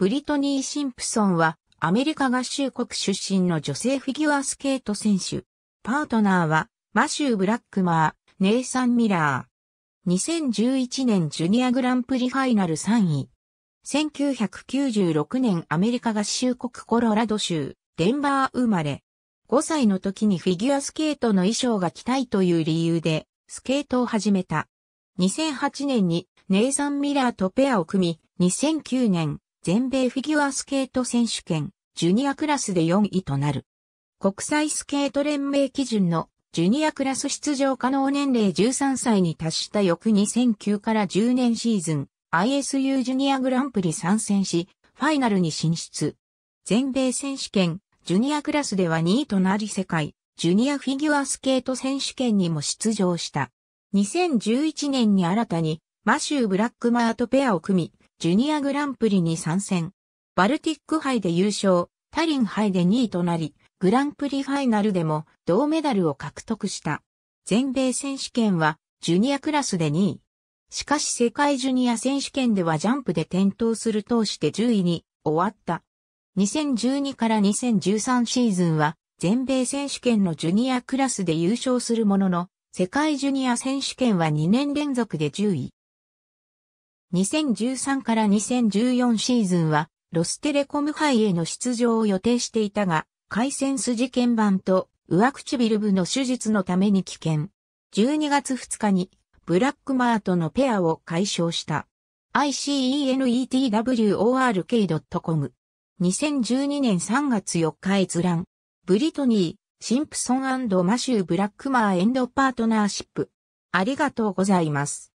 ブリトニー・シンプソンはアメリカ合衆国出身の女性フィギュアスケート選手。パートナーはマシュー・ブラックマー、ネイサン・ミラー。2011年ジュニアグランプリファイナル3位。1996年アメリカ合衆国コロラド州、デンバー生まれ。5歳の時にフィギュアスケートの衣装が着たいという理由で、スケートを始めた。2008年にネイサン・ミラーとペアを組み、2009年、全米フィギュアスケート選手権、ジュニアクラスで4位となる。国際スケート連盟基準のジュニアクラス出場可能年齢13歳に達した翌2009から10年シーズン ISU ジュニアグランプリ参戦し、ファイナルに進出。全米選手権、ジュニアクラスでは2位となり世界、ジュニアフィギュアスケート選手権にも出場した。2011年に新たに、マシュー・ブラックマートペアを組み、ジュニアグランプリに参戦。バルティック杯で優勝、タリン杯で2位となり、グランプリファイナルでも銅メダルを獲得した。全米選手権はジュニアクラスで2位。しかし世界ジュニア選手権ではジャンプで転倒する通して10位に終わった。2012から2013シーズンは全米選手権のジュニアクラスで優勝するものの、世界ジュニア選手権は2年連続で10位。2013から2014シーズンは、ロステレコム杯への出場を予定していたが、回線筋腱板と上唇部の手術のために危険。12月2日に、ブラックマートのペアを解消した。ICENETWORK.com 2012年3月4日閲覧。ブリトニー、シンプソンマシュー・ブラックマーパートナーシップ。ありがとうございます。